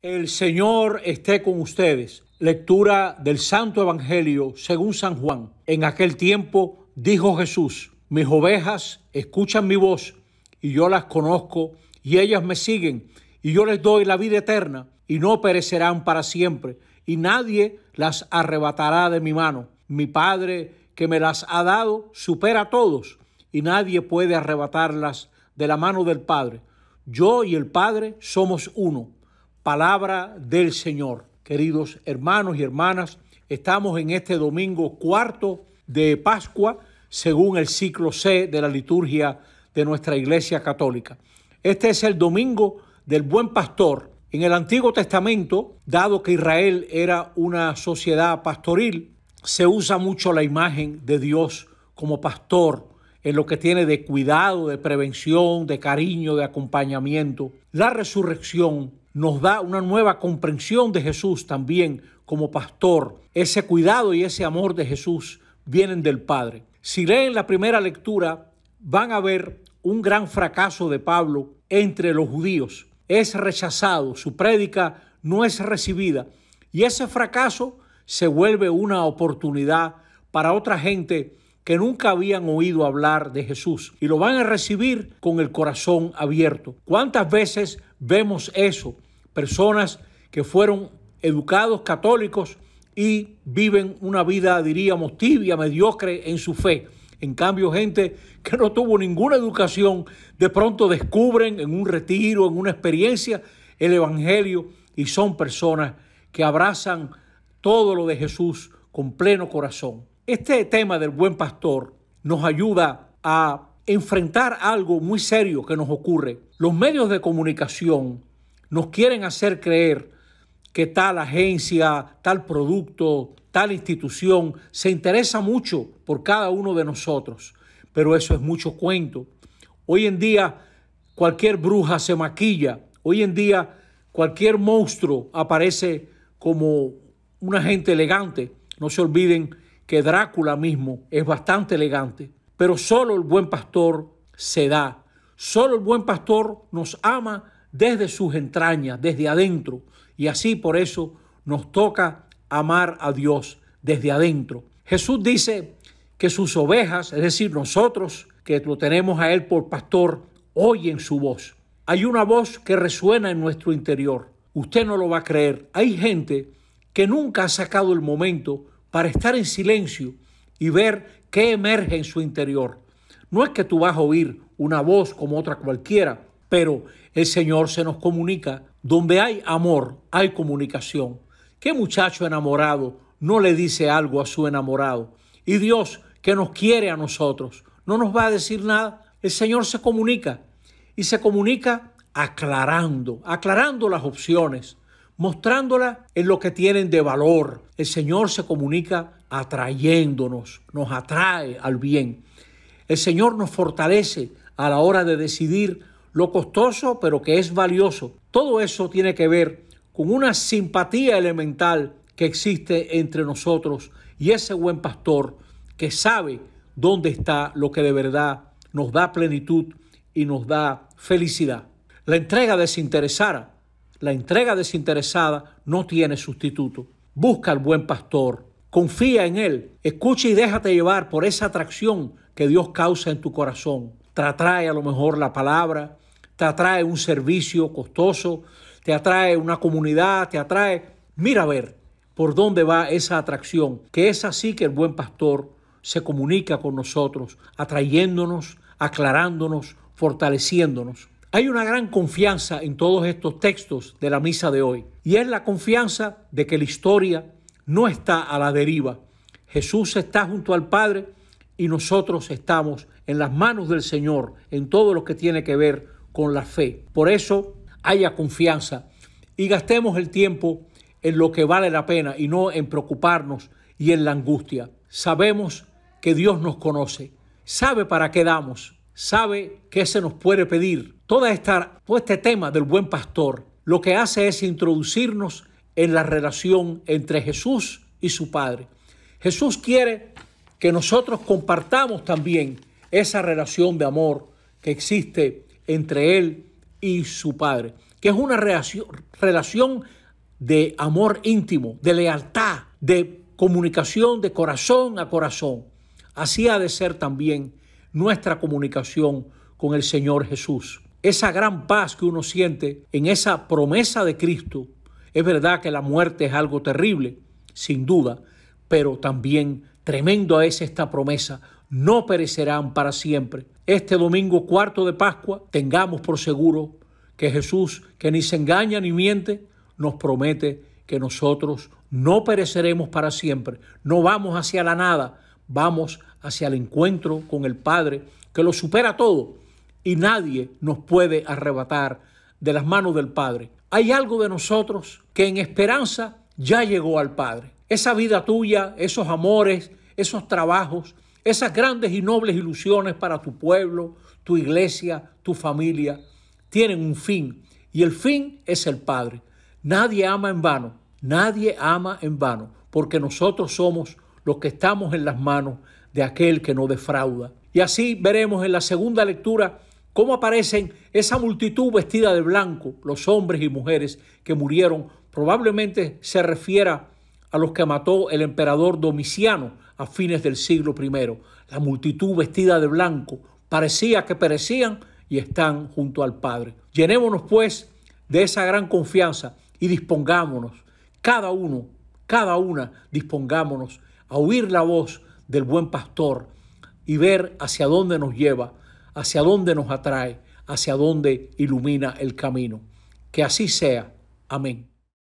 El Señor esté con ustedes. Lectura del Santo Evangelio según San Juan. En aquel tiempo dijo Jesús, mis ovejas escuchan mi voz y yo las conozco y ellas me siguen y yo les doy la vida eterna y no perecerán para siempre y nadie las arrebatará de mi mano. Mi Padre que me las ha dado supera a todos y nadie puede arrebatarlas de la mano del Padre. Yo y el Padre somos uno palabra del Señor. Queridos hermanos y hermanas, estamos en este domingo cuarto de Pascua, según el ciclo C de la liturgia de nuestra Iglesia Católica. Este es el domingo del buen pastor. En el Antiguo Testamento, dado que Israel era una sociedad pastoril, se usa mucho la imagen de Dios como pastor en lo que tiene de cuidado, de prevención, de cariño, de acompañamiento. La resurrección nos da una nueva comprensión de Jesús también como pastor. Ese cuidado y ese amor de Jesús vienen del Padre. Si leen la primera lectura, van a ver un gran fracaso de Pablo entre los judíos. Es rechazado, su prédica no es recibida y ese fracaso se vuelve una oportunidad para otra gente que nunca habían oído hablar de Jesús y lo van a recibir con el corazón abierto. ¿Cuántas veces vemos eso personas que fueron educados católicos y viven una vida, diríamos, tibia, mediocre en su fe. En cambio, gente que no tuvo ninguna educación, de pronto descubren en un retiro, en una experiencia, el Evangelio y son personas que abrazan todo lo de Jesús con pleno corazón. Este tema del buen pastor nos ayuda a enfrentar algo muy serio que nos ocurre. Los medios de comunicación nos quieren hacer creer que tal agencia, tal producto, tal institución se interesa mucho por cada uno de nosotros, pero eso es mucho cuento. Hoy en día cualquier bruja se maquilla, hoy en día cualquier monstruo aparece como una gente elegante. No se olviden que Drácula mismo es bastante elegante, pero solo el buen pastor se da. Solo el buen pastor nos ama desde sus entrañas, desde adentro. Y así por eso nos toca amar a Dios desde adentro. Jesús dice que sus ovejas, es decir, nosotros que lo tenemos a Él por pastor, oyen su voz. Hay una voz que resuena en nuestro interior. Usted no lo va a creer. Hay gente que nunca ha sacado el momento para estar en silencio y ver qué emerge en su interior. No es que tú vas a oír una voz como otra cualquiera, pero el Señor se nos comunica. Donde hay amor, hay comunicación. ¿Qué muchacho enamorado no le dice algo a su enamorado? Y Dios, que nos quiere a nosotros, no nos va a decir nada. El Señor se comunica y se comunica aclarando, aclarando las opciones, mostrándolas en lo que tienen de valor. El Señor se comunica atrayéndonos, nos atrae al bien. El Señor nos fortalece a la hora de decidir lo costoso pero que es valioso. Todo eso tiene que ver con una simpatía elemental que existe entre nosotros y ese buen pastor que sabe dónde está lo que de verdad nos da plenitud y nos da felicidad. La entrega desinteresada, la entrega desinteresada no tiene sustituto. Busca al buen pastor, confía en él, escucha y déjate llevar por esa atracción que Dios causa en tu corazón te atrae a lo mejor la palabra, te atrae un servicio costoso, te atrae una comunidad, te atrae... Mira a ver por dónde va esa atracción, que es así que el buen pastor se comunica con nosotros, atrayéndonos, aclarándonos, fortaleciéndonos. Hay una gran confianza en todos estos textos de la misa de hoy, y es la confianza de que la historia no está a la deriva. Jesús está junto al Padre y nosotros estamos en las manos del Señor en todo lo que tiene que ver con la fe. Por eso, haya confianza y gastemos el tiempo en lo que vale la pena y no en preocuparnos y en la angustia. Sabemos que Dios nos conoce, sabe para qué damos, sabe qué se nos puede pedir. Toda esta, todo este tema del buen pastor lo que hace es introducirnos en la relación entre Jesús y su Padre. Jesús quiere que nosotros compartamos también esa relación de amor que existe entre él y su padre, que es una relación, de amor íntimo, de lealtad, de comunicación de corazón a corazón. Así ha de ser también nuestra comunicación con el Señor Jesús. Esa gran paz que uno siente en esa promesa de Cristo. Es verdad que la muerte es algo terrible, sin duda, pero también tremenda es esta promesa no perecerán para siempre. Este domingo cuarto de Pascua, tengamos por seguro que Jesús, que ni se engaña ni miente, nos promete que nosotros no pereceremos para siempre, no vamos hacia la nada, vamos hacia el encuentro con el Padre, que lo supera todo y nadie nos puede arrebatar de las manos del Padre. Hay algo de nosotros que en esperanza ya llegó al Padre. Esa vida tuya, esos amores, esos trabajos, esas grandes y nobles ilusiones para tu pueblo, tu iglesia, tu familia, tienen un fin y el fin es el Padre. Nadie ama en vano, nadie ama en vano, porque nosotros somos los que estamos en las manos de aquel que no defrauda. Y así veremos en la segunda lectura cómo aparecen esa multitud vestida de blanco, los hombres y mujeres que murieron. Probablemente se refiera a los que mató el emperador Domiciano a fines del siglo I. La multitud vestida de blanco parecía que perecían y están junto al Padre. Llenémonos pues de esa gran confianza y dispongámonos, cada uno, cada una, dispongámonos a oír la voz del buen pastor y ver hacia dónde nos lleva, hacia dónde nos atrae, hacia dónde ilumina el camino. Que así sea. Amén.